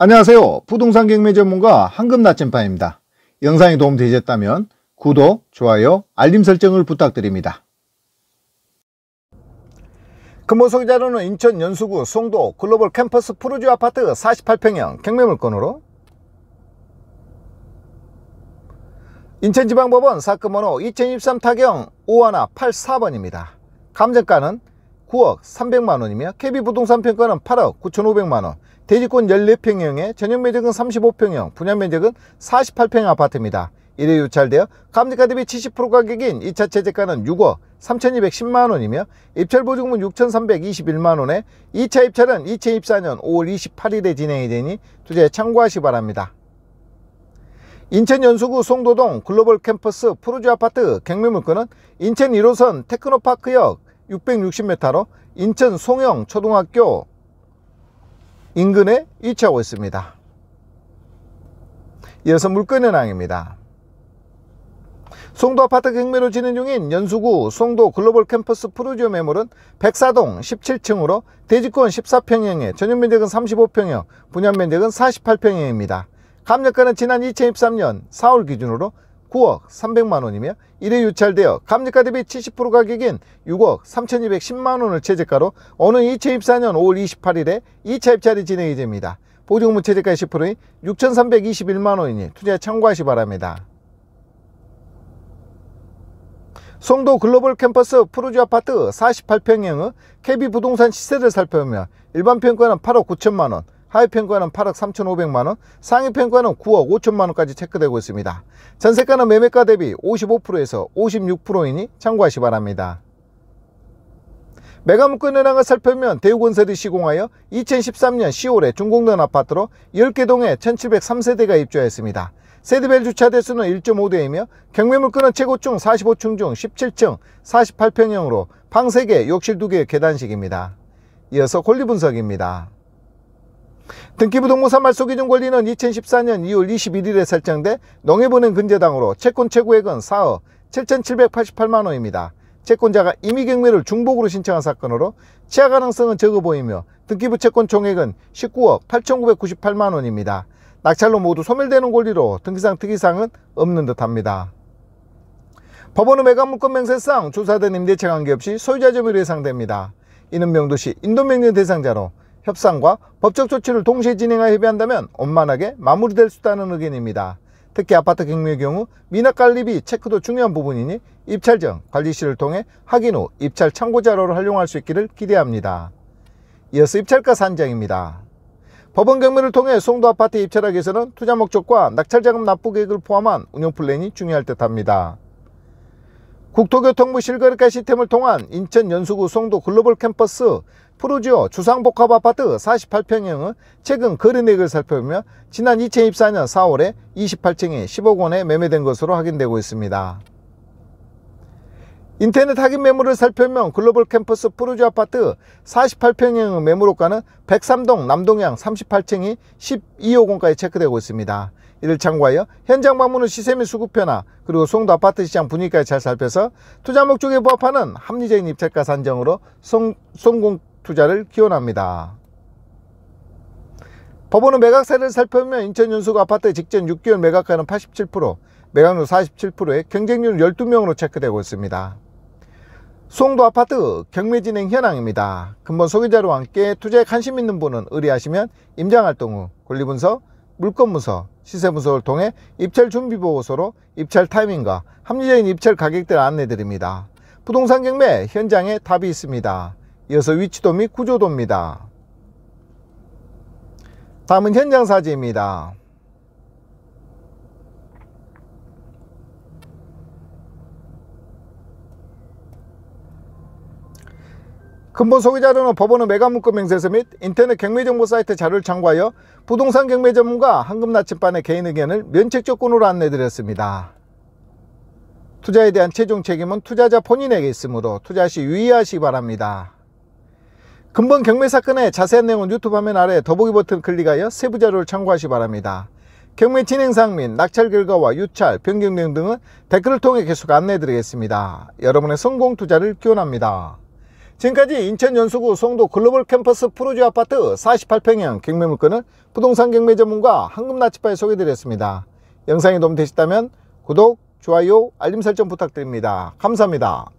안녕하세요. 부동산 경매 전문가 황금 나침반입니다. 영상이 도움되셨다면 구독, 좋아요, 알림 설정을 부탁드립니다. 금호소유자료는 인천 연수구 송도 글로벌 캠퍼스 푸르주 아파트 48평형 경매 물건으로 인천지방법원 사건번호 2023 타경 5 1 8 4번입니다. 감정가는 9억 300만 원이며 KB 부동산 평가는 8억 9,500만 원, 대지권 14평형에 전용 면적은 35평형, 분양 면적은 48평 형 아파트입니다. 이래 유찰되어 감리가 대비 70% 가격인 2차 최저가는 6억 3,210만원이며 입찰보증금 은 6,321만원에 2차 입찰은 2024년 5월 28일에 진행이 되니 투자에 참고하시 바랍니다. 인천 연수구 송도동 글로벌 캠퍼스 푸르주 아파트 경매물건은 인천 1호선 테크노파크역 660m로 인천 송영 초등학교 인근에 위치하고 있습니다. 이어서 물건현황입니다. 송도 아파트 경매로 진행 중인 연수구 송도 글로벌 캠퍼스 프로지오 매물은 104동 17층으로 대지권 14평형에 전용면적은 35평형, 분양면적은 48평형입니다. 감정가는 지난 2013년 4월 기준으로 9억 300만원이며 1회 유찰되어 감지가 대비 70% 가격인 6억 3210만원을 최저가로 오는 2차입사년 5월 28일에 2차 입찰이 진행 이됩니다 보증금 최저가 10%인 6321만원이니 투자 참고하시 바랍니다. 송도 글로벌 캠퍼스 프로주 아파트 48평형의 KB 부동산 시세를 살펴보면 일반 평가는 8억 9천만원, 하위평가는 8억 3,500만원, 상위평가는 9억 5천만원까지 체크되고 있습니다. 전세가는 매매가 대비 55%에서 56%이니 참고하시 바랍니다. 매가물권 현황을 살펴면 대우건설이 시공하여 2013년 10월에 중공된 아파트로 10개 동에 1703세대가 입주하였습니다. 세대별 주차 대수는 1.5대이며 경매물건은 최고층 45층 중 17층 48평형으로 방 3개, 욕실 2개, 의 계단식입니다. 이어서 권리분석입니다. 등기부동산 말소기준 권리는 2014년 2월 21일에 설정돼 농해보낸 근저당으로 채권 최고액은 4억 7,788만원입니다. 채권자가 임의경매를 중복으로 신청한 사건으로 치하 가능성은 적어 보이며 등기부 채권 총액은 19억 8,998만원입니다. 낙찰로 모두 소멸되는 권리로 등기상 특이사항은 없는 듯합니다. 법원은 매각물권 명세상 조사된 임대차 관계없이 소유자 점유로 예상됩니다. 이는 명도시 인도명령 대상자로 협상과 법적 조치를 동시에 진행하여 협의한다면 원만하게 마무리될 수 있다는 의견입니다. 특히 아파트 경매의 경우 미납 관리비 체크도 중요한 부분이니 입찰전 관리실을 통해 확인 후 입찰 참고 자료를 활용할 수 있기를 기대합니다. 이어서 입찰가 산정입니다. 법원 경매를 통해 송도 아파트 입찰하기 위해서는 투자 목적과 낙찰자금 납부 계획을 포함한 운영 플랜이 중요할 듯합니다. 국토교통부 실거래가 시스템을 통한 인천 연수구 송도 글로벌 캠퍼스 프로지오 주상복합 아파트 48평형의 최근 거래내역을 살펴보면 지난 2024년 4월에 28층에 10억 원에 매매된 것으로 확인되고 있습니다. 인터넷 하긴 매물을 살펴면 글로벌 캠퍼스 푸르주 아파트 48평형 매물호가는 103동 남동향 38층이 12호공가에 체크되고 있습니다. 이를 참고하여 현장 방문 은 시세 및 수급 변화 그리고 송도 아파트 시장 분위기까지 잘 살펴서 투자 목적에 부합하는 합리적인 입찰가 산정으로 송, 송공 투자를 기원합니다. 법원은 매각세를 살펴보면 인천 연수구 아파트 직전 6개월 매각가는 87%, 매각률 47%에 경쟁률 12명으로 체크되고 있습니다. 송도 아파트 경매 진행 현황입니다. 근본 소개자료와 함께 투자에 관심 있는 분은 의뢰하시면 임장활동 후 권리분석, 물건분석, 시세분석을 통해 입찰 준비보고서로 입찰 타이밍과 합리적인 입찰 가격대를 안내드립니다. 부동산 경매 현장에 답이 있습니다. 이어서 위치도 및 구조도입니다. 다음은 현장 사진입니다. 근본 소개 자료는 법원의 매각문건 맹세서 및 인터넷 경매정보 사이트 자료를 참고하여 부동산 경매 전문가 한금 나침반의 개인 의견을 면책 조건으로 안내드렸습니다. 투자에 대한 최종 책임은 투자자 본인에게 있으므로 투자 시 유의하시기 바랍니다. 근본 경매 사건의 자세한 내용은 유튜브 화면 아래 더보기 버튼 클릭하여 세부 자료를 참고하시기 바랍니다. 경매 진행상 및 낙찰 결과와 유찰, 변경 내용 등은 댓글을 통해 계속 안내해 드리겠습니다. 여러분의 성공 투자를 기원합니다. 지금까지 인천연수구 송도 글로벌 캠퍼스 프로지 아파트 48평형 경매 물건을 부동산 경매 전문가 황금나치파에 소개드렸습니다. 영상이 도움되셨다면 구독, 좋아요, 알림 설정 부탁드립니다. 감사합니다.